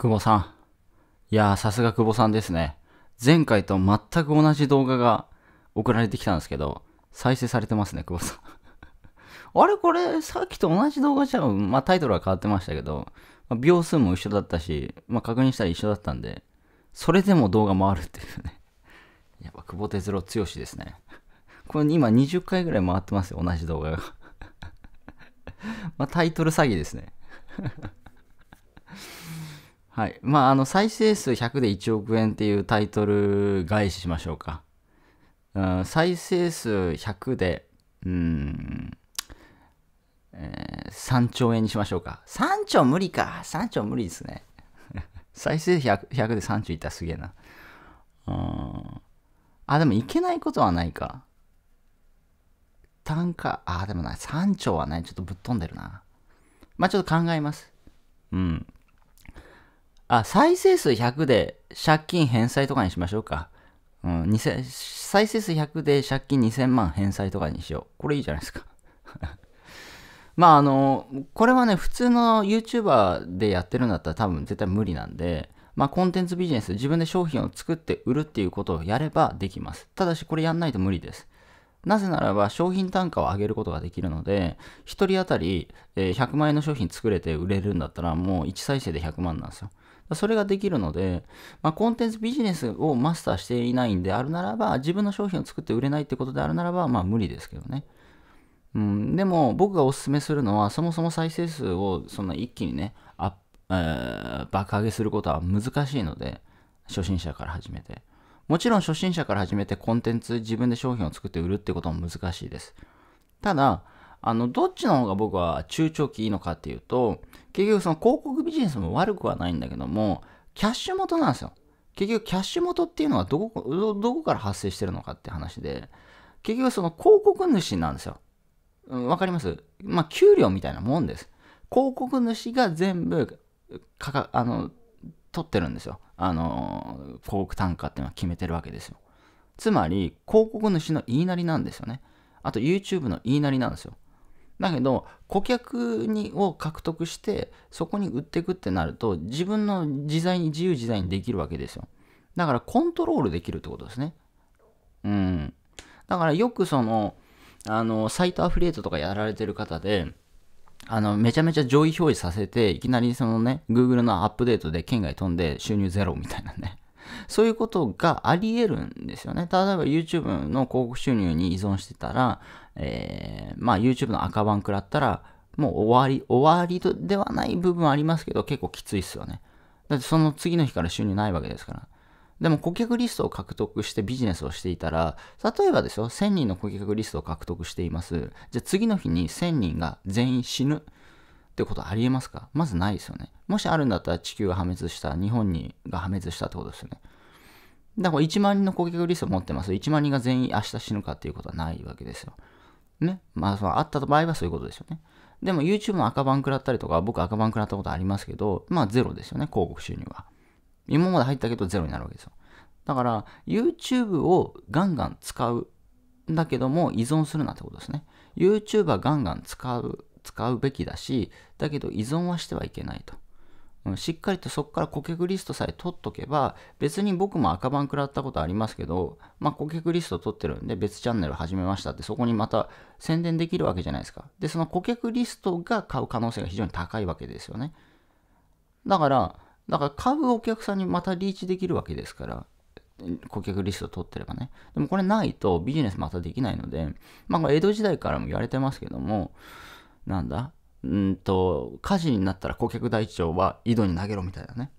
久保さん。いやー、さすが久保さんですね。前回と全く同じ動画が送られてきたんですけど、再生されてますね、久保さん。あれこれ、さっきと同じ動画じゃん。まあ、タイトルは変わってましたけど、まあ、秒数も一緒だったし、まあ、確認したら一緒だったんで、それでも動画回るっていうね。やっぱ、久保哲郎強しですね。これ今20回ぐらい回ってますよ、同じ動画が。まあ、タイトル詐欺ですね。はい。まあ、あの、再生数100で1億円っていうタイトル返ししましょうか。うん、再生数100で、うん、えー、3兆円にしましょうか。3兆無理か。3兆無理ですね。再生 100, 100で3兆いったらすげえな。うん。あ、でもいけないことはないか。単価、あ、でもな、3兆はない。ちょっとぶっ飛んでるな。まあ、ちょっと考えます。うん。あ、再生数100で借金返済とかにしましょうか。うん、2000再生数100で借金2000万返済とかにしよう。これいいじゃないですか。まああの、これはね、普通の YouTuber でやってるんだったら多分絶対無理なんで、まあコンテンツビジネス、自分で商品を作って売るっていうことをやればできます。ただしこれやんないと無理です。なぜならば商品単価を上げることができるので、1人当たり100万円の商品作れて売れるんだったらもう1再生で100万なんですよ。それができるので、まあ、コンテンツビジネスをマスターしていないんであるならば、自分の商品を作って売れないってことであるならば、まあ無理ですけどね。うん、でも僕がおすすめするのは、そもそも再生数をそんな一気にね、あえー、爆上げすることは難しいので、初心者から始めて。もちろん初心者から始めてコンテンツ自分で商品を作って売るってことも難しいです。ただ、あの、どっちの方が僕は中長期いいのかっていうと、結局その広告ビジネスも悪くはないんだけども、キャッシュ元なんですよ。結局キャッシュ元っていうのはどこ、どこから発生してるのかって話で、結局その広告主なんですよ。わ、うん、かりますまあ、給料みたいなもんです。広告主が全部、かか、あの、取ってるんですよ。あの、広告単価っていうのは決めてるわけですよ。つまり、広告主の言いなりなんですよね。あと YouTube の言いなりなんですよ。だけど顧客にを獲得してそこに売っていくってなると自分の自在に自由自在にできるわけですよだからコントロールできるってことですねうんだからよくそのあのサイトアフリエイトとかやられてる方であのめちゃめちゃ上位表示させていきなりそのね Google のアップデートで県外飛んで収入ゼロみたいなねそういうことがあり得るんですよね。例えば YouTube の広告収入に依存してたら、えー、まあ YouTube の赤版食らったら、もう終わり、終わりではない部分ありますけど、結構きついっすよね。だってその次の日から収入ないわけですから。でも顧客リストを獲得してビジネスをしていたら、例えばですよ、1000人の顧客リストを獲得しています。じゃあ次の日に1000人が全員死ぬ。ってことありえますかまずないですよね。もしあるんだったら地球が破滅した、日本にが破滅したってことですよね。だから1万人の顧客リスト持ってます。1万人が全員明日死ぬかっていうことはないわけですよ。ね。まあ、そのあった場合はそういうことですよね。でも YouTube の赤番食らったりとか、僕赤番食らったことありますけど、まあゼロですよね、広告収入は。今まで入ったけどゼロになるわけですよ。だから YouTube をガンガン使う。だけども依存するなってことですね。YouTuber ガンガン使う使うべきだし、だけど依存はしてはいけないと。うん、しっかりとそこから顧客リストさえ取っとけば、別に僕も赤番食らったことありますけど、まあ、顧客リスト取ってるんで別チャンネル始めましたって、そこにまた宣伝できるわけじゃないですか。で、その顧客リストが買う可能性が非常に高いわけですよね。だから、だから買うお客さんにまたリーチできるわけですから、顧客リスト取ってればね。でもこれないとビジネスまたできないので、まあ、江戸時代からも言われてますけども、なんだうんと、火事になったら顧客台帳は井戸に投げろみたいなね。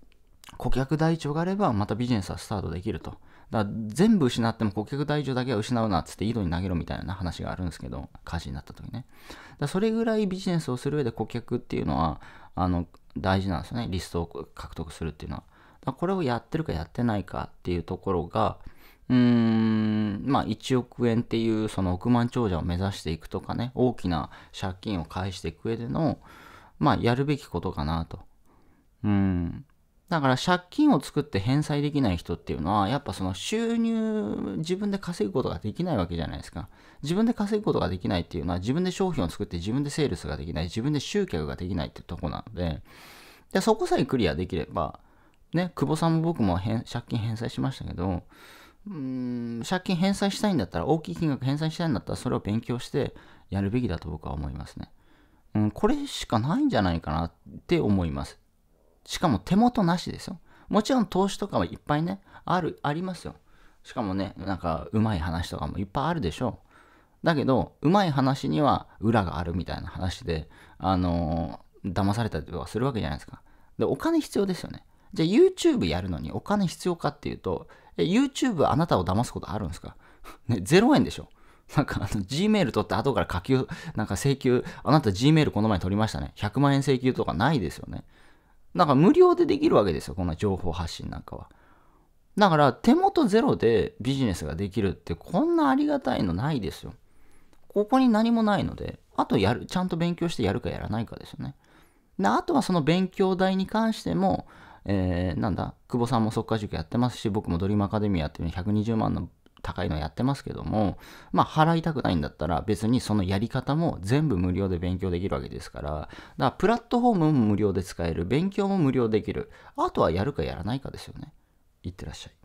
顧客台帳があればまたビジネスはスタートできると。だから全部失っても顧客台帳だけは失うなっつって井戸に投げろみたいな話があるんですけど、火事になった時ね。だそれぐらいビジネスをする上で顧客っていうのは、あの、大事なんですよね。リストを獲得するっていうのは。だこれをやってるかやってないかっていうところが、うーん、まあ1億円っていうその億万長者を目指していくとかね、大きな借金を返していく上での、まあやるべきことかなと。うん。だから借金を作って返済できない人っていうのは、やっぱその収入、自分で稼ぐことができないわけじゃないですか。自分で稼ぐことができないっていうのは、自分で商品を作って自分でセールスができない、自分で集客ができないってとこなので、でそこさえクリアできれば、ね、久保さんも僕も借金返済しましたけど、うん借金返済したいんだったら大きい金額返済したいんだったらそれを勉強してやるべきだと僕は思いますね、うん、これしかないんじゃないかなって思いますしかも手元なしですよもちろん投資とかはいっぱいねあるありますよしかもねなんかうまい話とかもいっぱいあるでしょうだけどうまい話には裏があるみたいな話であのー、騙されたりとかするわけじゃないですかでお金必要ですよねじゃあ YouTube やるのにお金必要かっていうとえ YouTube あなたを騙すことあるんですか ね、0円でしょなんか Gmail 取って後から下級、なんか請求、あなた Gmail この前取りましたね。100万円請求とかないですよね。なんか無料でできるわけですよ、こんな情報発信なんかは。だから手元ゼロでビジネスができるってこんなありがたいのないですよ。ここに何もないので、あとやる、ちゃんと勉強してやるかやらないかですよね。で、あとはその勉強代に関しても、えー、なんだ、久保さんも速化塾やってますし、僕もドリームアカデミアっていう120万の高いのやってますけども、まあ払いたくないんだったら別にそのやり方も全部無料で勉強できるわけですから、だからプラットフォームも無料で使える、勉強も無料できる、あとはやるかやらないかですよね。いってらっしゃい。